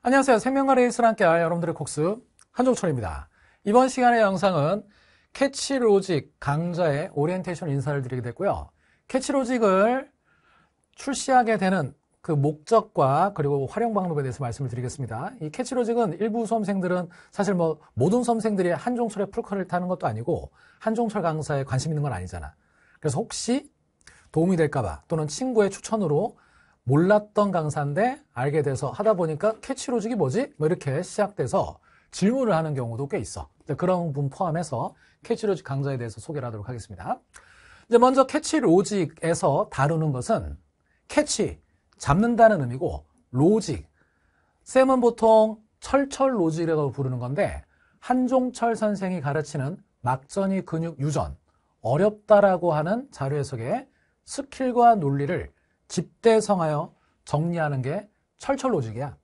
안녕하세요. 생명과 레이스를 함께 할 여러분들의 곡수 한종철입니다. 이번 시간의 영상은 캐치로직 강좌의 오리엔테이션 인사를 드리게 됐고요. 캐치로직을 출시하게 되는 그 목적과 그리고 활용 방법에 대해서 말씀을 드리겠습니다. 이 캐치로직은 일부 수험생들은 사실 뭐 모든 수험생들이 한종철의 풀컬를 타는 것도 아니고 한종철 강사에 관심 있는 건 아니잖아. 그래서 혹시 도움이 될까봐 또는 친구의 추천으로 몰랐던 강사인데 알게 돼서 하다 보니까 캐치로직이 뭐지? 뭐 이렇게 시작돼서 질문을 하는 경우도 꽤 있어. 그런 분 포함해서 캐치로직 강좌에 대해서 소개를 하도록 하겠습니다. 이제 먼저 캐치로직에서 다루는 것은 캐치, 잡는다는 의미고 로직, 쌤은 보통 철철 로직이라고 부르는 건데 한종철 선생이 가르치는 막전이 근육 유전, 어렵다라고 하는 자료 해석에 스킬과 논리를 집대성하여 정리하는 게 철철로직이야.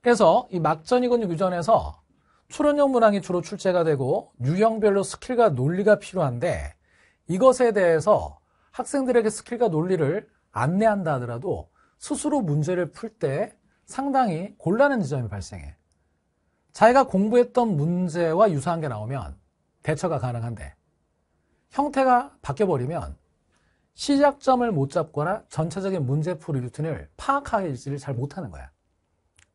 그래서 이 막전이군 유전에서 출론형 문항이 주로 출제가 되고 유형별로 스킬과 논리가 필요한데 이것에 대해서 학생들에게 스킬과 논리를 안내한다 하더라도 스스로 문제를 풀 때 상당히 곤란한 지점이 발생해. 자기가 공부했던 문제와 유사한 게 나오면 대처가 가능한데 형태가 바뀌어버리면 시작점을 못 잡거나 전체적인 문제풀이 루틴을 파악하지를 잘 못하는 거야.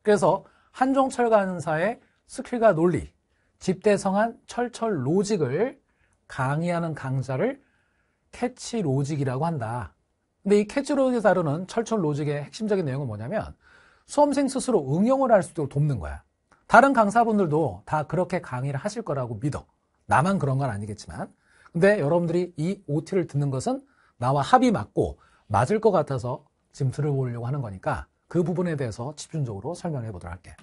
그래서 한종철 간사의 스킬과 논리, 집대성한 철철 로직을 강의하는 강사를 캐치 로직이라고 한다. 근데 이 캐치 로직에 다루는 철철 로직의 핵심적인 내용은 뭐냐면 수험생 스스로 응용을 할 수 있도록 돕는 거야. 다른 강사분들도 다 그렇게 강의를 하실 거라고 믿어. 나만 그런 건 아니겠지만. 근데 여러분들이 이 OT를 듣는 것은 나와 합이 맞고 맞을 것 같아서 지금 들어보려고 하는 거니까 그 부분에 대해서 집중적으로 설명해 보도록 할게.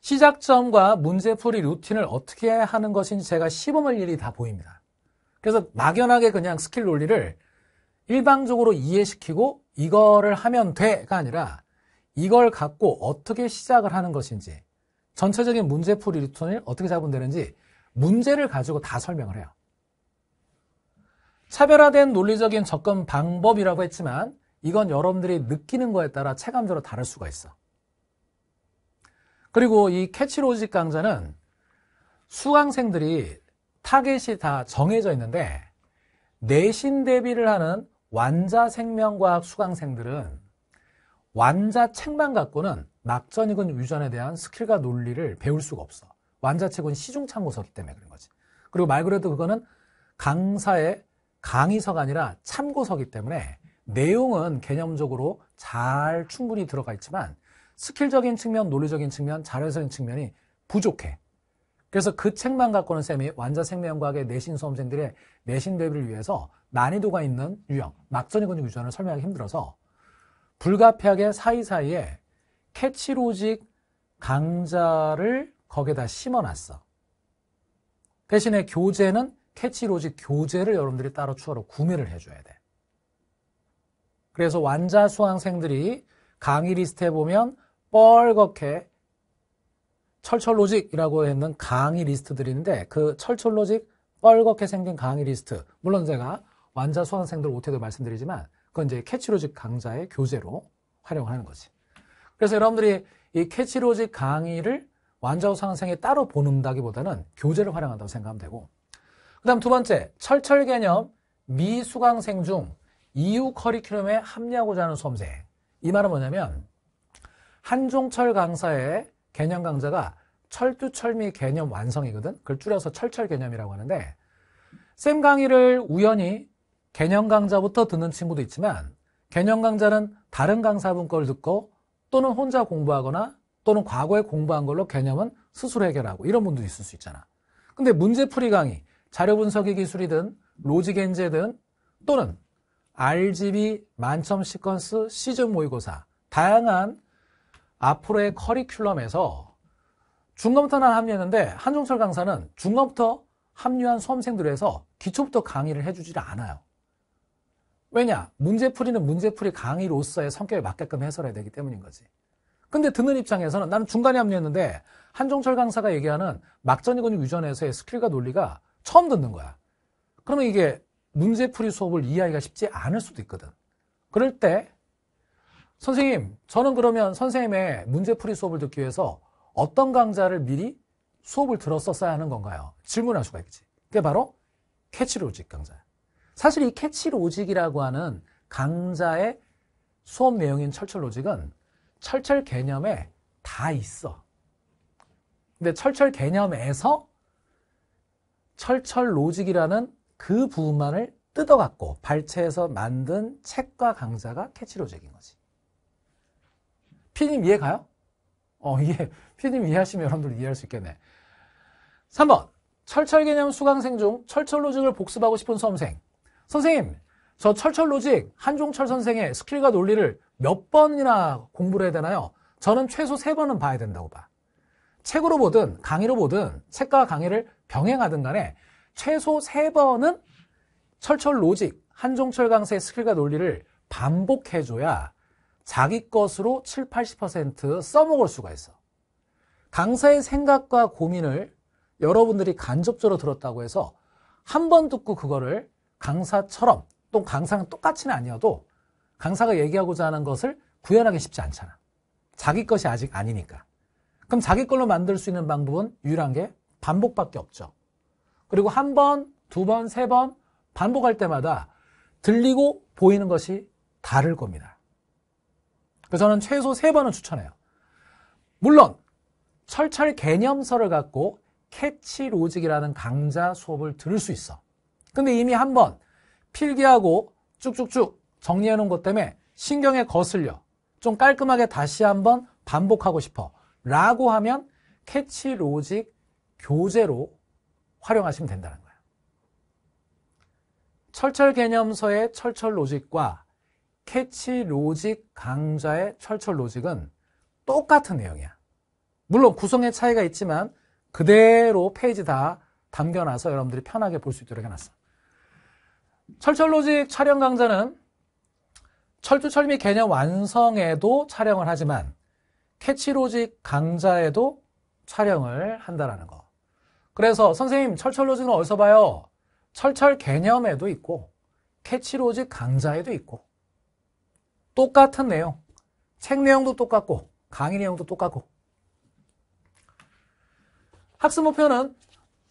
시작점과 문제풀이 루틴을 어떻게 하는 것인지 제가 시범을 일이 다 보입니다. 그래서 막연하게 그냥 스킬 논리를 일방적으로 이해시키고 이거를 하면 돼가 아니라 이걸 갖고 어떻게 시작을 하는 것인지 전체적인 문제풀이 루틴을 어떻게 잡으면 되는지 문제를 가지고 다 설명을 해요. 차별화된 논리적인 접근 방법이라고 했지만 이건 여러분들이 느끼는 거에 따라 체감적으로 다를 수가 있어. 그리고 이 캐치로직 강좌는 수강생들이 타겟이 다 정해져 있는데 내신 대비를 하는 완자 생명과학 수강생들은 완자 책만 갖고는 낙전이군 유전에 대한 스킬과 논리를 배울 수가 없어. 완자 책은 시중 참고서기 때문에 그런 거지. 그리고 말 그대로 그거는 강사의 강의서가 아니라 참고서기 때문에 내용은 개념적으로 잘 충분히 들어가 있지만 스킬적인 측면, 논리적인 측면, 자료적인 측면이 부족해. 그래서 그 책만 갖고는 쌤이 완자 생명과학의 내신 수험생들의 내신 대비를 위해서 난이도가 있는 유형, 막전이 근육 유전을 설명하기 힘들어서 불가피하게 사이사이에 캐치로직 강좌를 거기에다 심어놨어. 대신에 교재는 캐치로직 교재를 여러분들이 따로 추가로 구매를 해줘야 돼. 그래서 완자 수강생들이 강의 리스트에 보면 뻘겋게 철철로직이라고 했는 강의 리스트들이 있는데 그 철철로직 뻘겋게 생긴 강의 리스트 물론 제가 완자 수강생들 오태도 말씀드리지만 그건 이제 캐치로직 강좌의 교재로 활용을 하는 거지. 그래서 여러분들이 이 캐치로직 강의를 완자 수강생이 따로 보는다기보다는 교재를 활용한다고 생각하면 되고 그 다음 두 번째, 철철 개념 미수강생 중 이후 커리큘럼에 합리하고자 하는 수험생. 이 말은 뭐냐면 한종철 강사의 개념 강좌가 철두철미 개념 완성이거든. 그걸 줄여서 철철 개념이라고 하는데 쌤 강의를 우연히 개념 강좌부터 듣는 친구도 있지만 개념 강좌는 다른 강사분 걸 듣고 또는 혼자 공부하거나 또는 과거에 공부한 걸로 개념은 스스로 해결하고 이런 분도 있을 수 있잖아. 근데 문제풀이 강의, 자료 분석의 기술이든 로직 엔제든 또는 RGB 만점 시퀀스 시즌 모의고사 다양한 앞으로의 커리큘럼에서 중간부터 난 합류했는데 한종철 강사는 중간부터 합류한 수험생들에서 기초부터 강의를 해주질 않아요. 왜냐? 문제풀이는 문제풀이 강의로서의 성격에 맞게끔 해설해야 되기 때문인 거지. 근데 듣는 입장에서는 나는 중간에 합류했는데 한종철 강사가 얘기하는 막전이군 유전에서의 스킬과 논리가 처음 듣는 거야. 그러면 이게 문제풀이 수업을 이해하기가 쉽지 않을 수도 있거든. 그럴 때 선생님, 저는 그러면 선생님의 문제풀이 수업을 듣기 위해서 어떤 강좌를 미리 수업을 들었었어야 하는 건가요? 질문할 수가 있겠지. 그게 바로 캐치로직 강좌야. 사실 이 캐치로직이라고 하는 강좌의 수업 내용인 철철로직은 철철 개념에 다 있어. 근데 철철 개념에서 철철 로직이라는 그 부분만을 뜯어갖고 발췌해서 만든 책과 강좌가 캐치로직인 거지. 피님 어, 이해 가요? 어, 이해. 피님 이해하시면 여러분들 이해할 수 있겠네. 3번. 철철 개념 수강생 중 철철 로직을 복습하고 싶은 수험생. 선생님, 저 철철 로직 한종철 선생의 스킬과 논리를 몇 번이나 공부를 해야 되나요? 저는 최소 3번은 봐야 된다고 봐. 책으로 보든 강의로 보든 책과 강의를 병행하든 간에 최소 세번은 철철 로직, 한종철 강사의 스킬과 논리를 반복해줘야 자기 것으로 7, 80% 써먹을 수가 있어. 강사의 생각과 고민을 여러분들이 간접적으로 들었다고 해서 한 번 듣고 그거를 강사처럼 또 강사는 똑같이는 아니어도 강사가 얘기하고자 하는 것을 구현하기 쉽지 않잖아. 자기 것이 아직 아니니까. 그럼 자기 걸로 만들 수 있는 방법은 유일한 게 반복밖에 없죠. 그리고 한 번, 두 번, 세 번 반복할 때마다 들리고 보이는 것이 다를 겁니다. 그래서 저는 최소 세 번은 추천해요. 물론 철철 개념서를 갖고 캐치 로직이라는 강좌 수업을 들을 수 있어. 근데 이미 한 번 필기하고 쭉쭉쭉 정리해 놓은 것 때문에 신경에 거슬려. 좀 깔끔하게 다시 한 번 반복하고 싶어. 라고 하면 캐치 로직 교재로 활용하시면 된다는 거예요. 철철 개념서의 철철 로직과 캐치 로직 강좌의 철철 로직은 똑같은 내용이야. 물론 구성의 차이가 있지만 그대로 페이지 다 담겨놔서 여러분들이 편하게 볼 수 있도록 해놨어. 철철 로직 촬영 강좌는 철두철미 개념 완성에도 촬영을 하지만 캐치로직 강좌에도 촬영을 한다라는 거. 그래서 선생님 철철로직은 어디서 봐요? 철철 개념에도 있고 캐치로직 강좌에도 있고 똑같은 내용. 책 내용도 똑같고 강의 내용도 똑같고 학습 목표는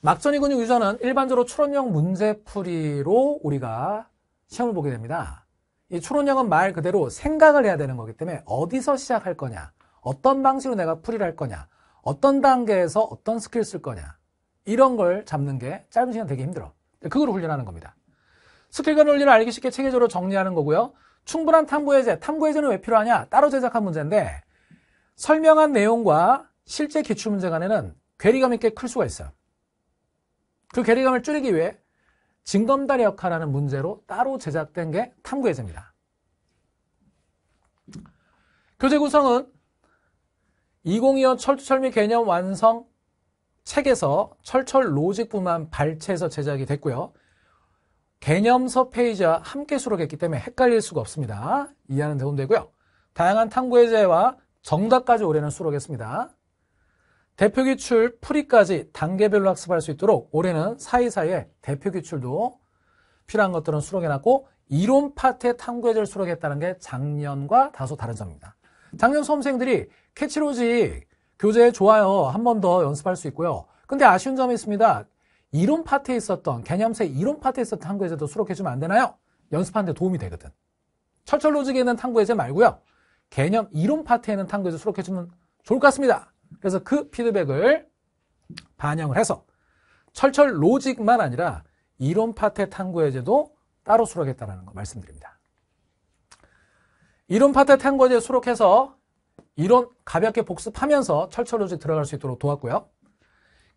막전이 근육 유전은 일반적으로 추론형 문제풀이로 우리가 시험을 보게 됩니다. 이 추론형은 말 그대로 생각을 해야 되는 거기 때문에 어디서 시작할 거냐 어떤 방식으로 내가 풀이를 할 거냐, 어떤 단계에서 어떤 스킬 을쓸 거냐, 이런 걸 잡는 게 짧은 시간 되게 힘들어. 그걸 훈련하는 겁니다. 스킬과 논리를 알기 쉽게 체계적으로 정리하는 거고요. 충분한 탐구 해제, 탐구 해제는 왜 필요하냐? 따로 제작한 문제인데 설명한 내용과 실제 기출 문제 간에는 괴리감 있게 클 수가 있어요. 그 괴리감을 줄이기 위해 징검다리 역할하는 문제로 따로 제작된 게 탐구 해제입니다. 교재 구성은 2025 철두철미 개념 완성 책에서 철철 로직부만 발췌해서 제작이 됐고요. 개념서 페이지와 함께 수록했기 때문에 헷갈릴 수가 없습니다. 이해하는 도움 되고요. 다양한 탐구 해제와 정답까지 올해는 수록했습니다. 대표 기출 풀이까지 단계별로 학습할 수 있도록 올해는 사이사이에 대표 기출도 필요한 것들은 수록해놨고 이론 파트의 탐구 해제를 수록했다는 게 작년과 다소 다른 점입니다. 작년 수험생들이 캐치로직 교재 좋아요. 한 번 더 연습할 수 있고요. 근데 아쉬운 점이 있습니다. 이론 파트에 있었던 개념세 이론 파트에 있었던 탐구 예제도 수록해주면 안 되나요? 연습하는데 도움이 되거든. 철철 로직에는 탐구 예제 말고요. 개념 이론 파트에는 탐구 예제 수록해주면 좋을 것 같습니다. 그래서 그 피드백을 반영을 해서 철철 로직만 아니라 이론 파트의 탐구 예제도 따로 수록했다는 거 말씀드립니다. 이론 파트 탱거지에 수록해서 이론 가볍게 복습하면서 철철로지 들어갈 수 있도록 도왔고요.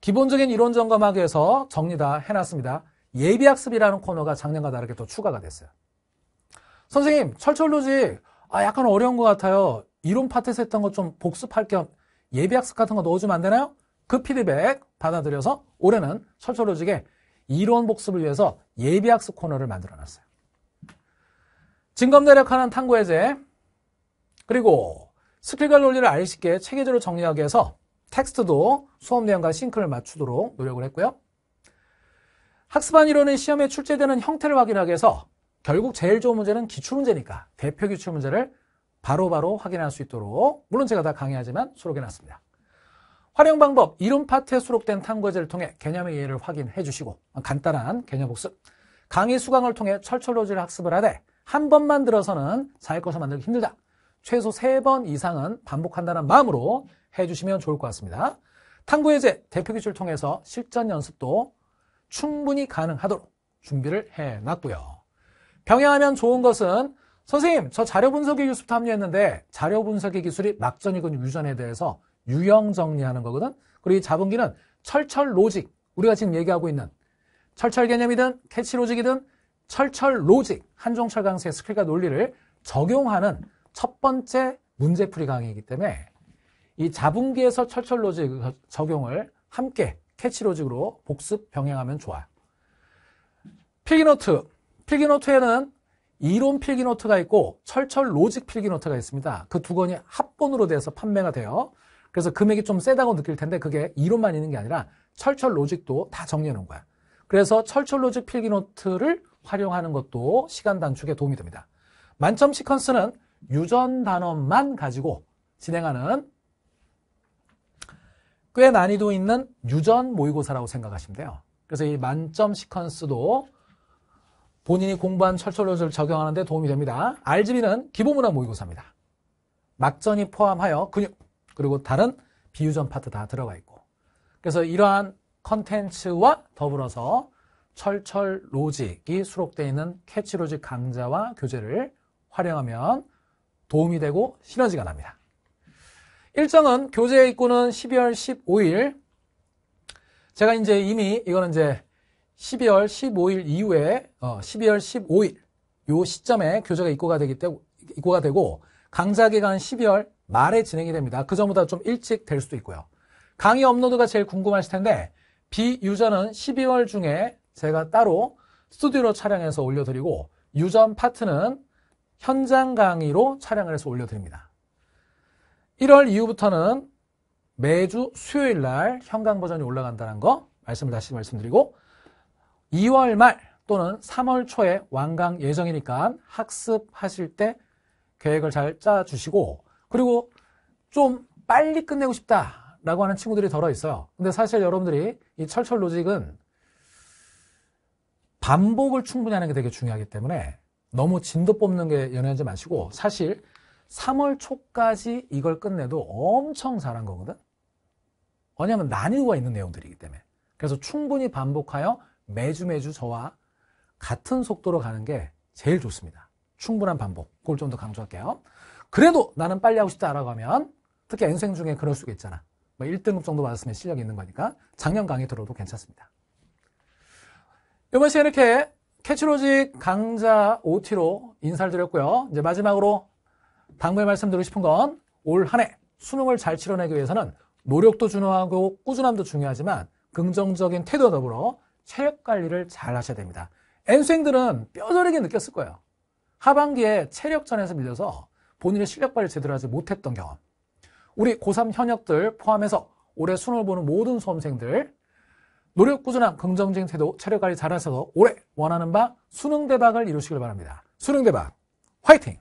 기본적인 이론 점검하기 위해서 정리 다 해놨습니다. 예비학습이라는 코너가 작년과 다르게 또 추가가 됐어요. 선생님, 철철로지 아 약간 어려운 것 같아요. 이론 파트에서 했던 것 좀 복습할 겸 예비학습 같은 거 넣어주면 안 되나요? 그 피드백 받아들여서 올해는 철철로직에 이론 복습을 위해서 예비학습 코너를 만들어놨어요. 증검대략하는 탐구 해제 그리고 스킬과 논리를 알기 쉽게 체계적으로 정리하기 위해서 텍스트도 수업 내용과 싱크를 맞추도록 노력을 했고요. 학습한 이론이 시험에 출제되는 형태를 확인하기 위해서 결국 제일 좋은 문제는 기출문제니까 대표 기출문제를 바로바로 바로 확인할 수 있도록 물론 제가 다 강의하지만 수록해놨습니다. 활용 방법, 이론 파트에 수록된 탐구제를 통해 개념의 이해를 확인해 주시고 간단한 개념 복습, 강의 수강을 통해 철철로지를 학습을 하되 한 번만 들어서는 사회것을 만들기 힘들다. 최소 세 번 이상은 반복한다는 마음으로 해주시면 좋을 것 같습니다. 탐구예제 대표기출 통해서 실전 연습도 충분히 가능하도록 준비를 해놨고요. 병행하면 좋은 것은 선생님 저 자료 분석의 기술부터 합류했는데 자료 분석의 기술이 막전이건 유전에 대해서 유형 정리하는 거거든. 그리고 이 자분기는 철철 로직 우리가 지금 얘기하고 있는 철철 개념이든 캐치 로직이든 철철 로직, 한종철 강수의 스킬과 논리를 적용하는 첫 번째 문제풀이 강의이기 때문에 이 자분기에서 철철 로직 그 적용을 함께 캐치 로직으로 복습 병행하면 좋아요. 필기노트. 필기노트에는 이론 필기노트가 있고 철철 로직 필기노트가 있습니다. 그 두 권이 합본으로 돼서 판매가 돼요. 그래서 금액이 좀 세다고 느낄 텐데 그게 이론만 있는 게 아니라 철철 로직도 다 정리해 놓은 거야. 그래서 철철 로직 필기노트를 활용하는 것도 시간 단축에 도움이 됩니다. 만점 시퀀스는 유전 단원만 가지고 진행하는 꽤 난이도 있는 유전 모의고사라고 생각하시면 돼요. 그래서 이 만점 시퀀스도 본인이 공부한 철철로를 적용하는 데 도움이 됩니다. RGB는 기본문화 모의고사입니다. 막전이 포함하여 근육 그리고 다른 비유전 파트 다 들어가 있고 그래서 이러한 컨텐츠와 더불어서 철철 로직이 수록되어 있는 캐치 로직 강좌와 교재를 활용하면 도움이 되고 시너지가 납니다. 일정은 교재 입고는 12월 15일. 제가 이제 이미 이거는 이제 12월 15일 이후에 어, 12월 15일 요 시점에 교재가 입고가 되기 때문에 입고가 되고 강좌 기간 12월 말에 진행이 됩니다. 그 전보다 좀 일찍 될 수도 있고요. 강의 업로드가 제일 궁금하실 텐데 비유저는 12월 중에 제가 따로 스튜디오로 촬영해서 올려드리고 유전 파트는 현장 강의로 촬영을 해서 올려드립니다. 1월 이후부터는 매주 수요일 날 현강 버전이 올라간다는 거 말씀을 다시 말씀드리고 2월 말 또는 3월 초에 완강 예정이니까 학습하실 때 계획을 잘 짜주시고 그리고 좀 빨리 끝내고 싶다라고 하는 친구들이 덜어 있어요. 근데 사실 여러분들이 이 철철 로직은 반복을 충분히 하는 게 되게 중요하기 때문에 너무 진도 뽑는 게 연연하지 마시고 사실 3월 초까지 이걸 끝내도 엄청 잘한 거거든. 왜냐하면 난이도가 있는 내용들이기 때문에. 그래서 충분히 반복하여 매주 매주 저와 같은 속도로 가는 게 제일 좋습니다. 충분한 반복. 그걸 좀 더 강조할게요. 그래도 나는 빨리 하고 싶다라고 하면 특히 인생 중에 그럴 수가 있잖아. 뭐 1등급 정도 받았으면 실력이 있는 거니까 작년 강의 들어도 괜찮습니다. 이번 시간 이렇게 캐치로직 강좌 OT로 인사를 드렸고요. 이제 마지막으로 당부의 말씀 드리고 싶은 건 올 한 해 수능을 잘 치러내기 위해서는 노력도 중요하고 꾸준함도 중요하지만 긍정적인 태도와 더불어 체력 관리를 잘 하셔야 됩니다. n 수생들은 뼈저리게 느꼈을 거예요. 하반기에 체력전에서 밀려서 본인의 실력 발휘 제대로 하지 못했던 경험. 우리 고3 현역들 포함해서 올해 수능을 보는 모든 수험생들 노력 꾸준함 긍정적인 태도 체력 관리 잘하셔서 올해 원하는 바 수능 대박을 이루시길 바랍니다. 수능 대박 화이팅!